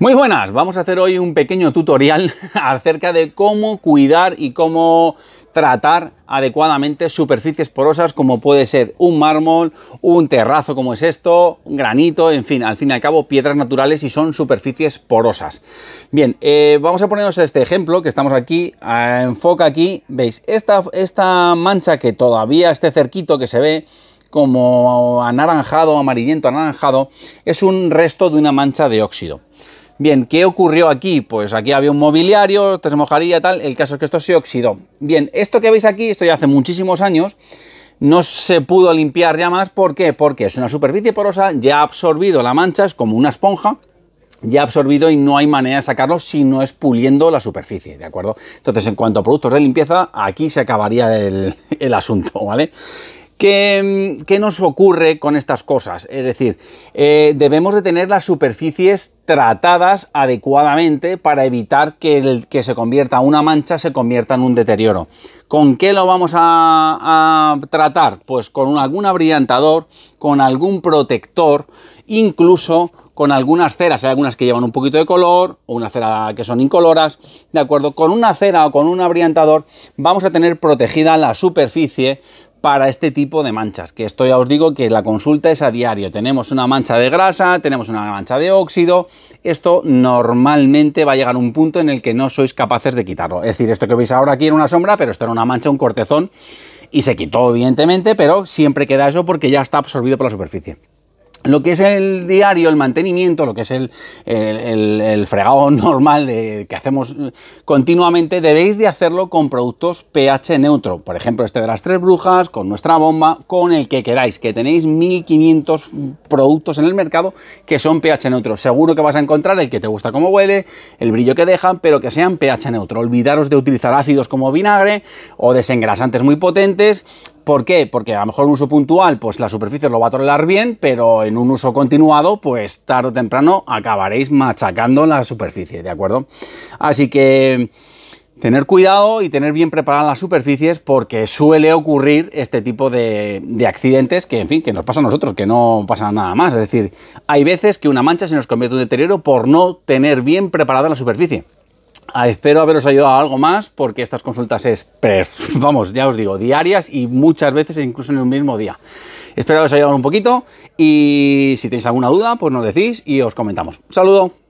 Muy buenas, vamos a hacer hoy un pequeño tutorial acerca de cómo cuidar y cómo tratar adecuadamente superficies porosas como puede ser un mármol, un terrazo como es esto, granito, en fin, al fin y al cabo piedras naturales y son superficies porosas. Bien, eh, vamos a ponernos este ejemplo que estamos aquí, enfoca aquí, veis, esta, esta mancha que todavía este cerquito que se ve como anaranjado, amarillento, anaranjado, es un resto de una mancha de óxido. Bien, ¿qué ocurrió aquí? Pues aquí había un mobiliario, te mojaría tal, el caso es que esto se oxidó. Bien, esto que veis aquí, esto ya hace muchísimos años, no se pudo limpiar ya más, ¿por qué? Porque es una superficie porosa, ya ha absorbido la mancha, es como una esponja, ya ha absorbido y no hay manera de sacarlo si no es puliendo la superficie, ¿de acuerdo? Entonces, en cuanto a productos de limpieza, aquí se acabaría el, el asunto, ¿vale? ¿Qué, nos ocurre con estas cosas? Es decir, eh, debemos de tener las superficies tratadas adecuadamente para evitar que el que se convierta una mancha se convierta en un deterioro. ¿Con qué lo vamos a, tratar? Pues con algún abrillantador, con algún protector, incluso con algunas ceras, hay algunas que llevan un poquito de color, o una cera que son incoloras, ¿de acuerdo? Con una cera o con un abriantador vamos a tener protegida la superficie para este tipo de manchas, que esto ya os digo que la consulta es a diario. Tenemos una mancha de grasa, tenemos una mancha de óxido, esto normalmente va a llegar a un punto en el que no sois capaces de quitarlo. Es decir, esto que veis ahora aquí era una sombra, pero esto era una mancha, un cortezón, y se quitó evidentemente, pero siempre queda eso porque ya está absorbido por la superficie lo que es el diario, el mantenimiento, lo que es el, el, fregado normal que hacemos continuamente, debéis de hacerlo con productos pH neutro. Por ejemplo, este de las tres brujas, con nuestra bomba, con el que queráis, que tenéis 1500 productos en el mercado que son pH neutro. Seguro que vas a encontrar el que te gusta cómo huele, el brillo que dejan, pero que sean pH neutro. Olvidaros de utilizar ácidos como vinagre o desengrasantes muy potentes ¿Por qué? Porque a lo mejor un uso puntual, pues la superficie lo va a tolerar bien, pero en un uso continuado, pues tarde o temprano acabaréis machacando la superficie, ¿de acuerdo? Así que tener cuidado y tener bien preparadas las superficies porque suele ocurrir este tipo de, de, accidentes que, en fin, que nos pasa a nosotros, que no pasa nada más. Es decir, hay veces que una mancha se nos convierte en deterioro por no tener bien preparada la superficie. Espero haberos ayudado a algo más porque estas consultas es, vamos, ya os digo, diarias y muchas veces incluso en el mismo día. Espero haberos ayudado un poquito y si tenéis alguna duda, pues nos decís y os comentamos. saludo.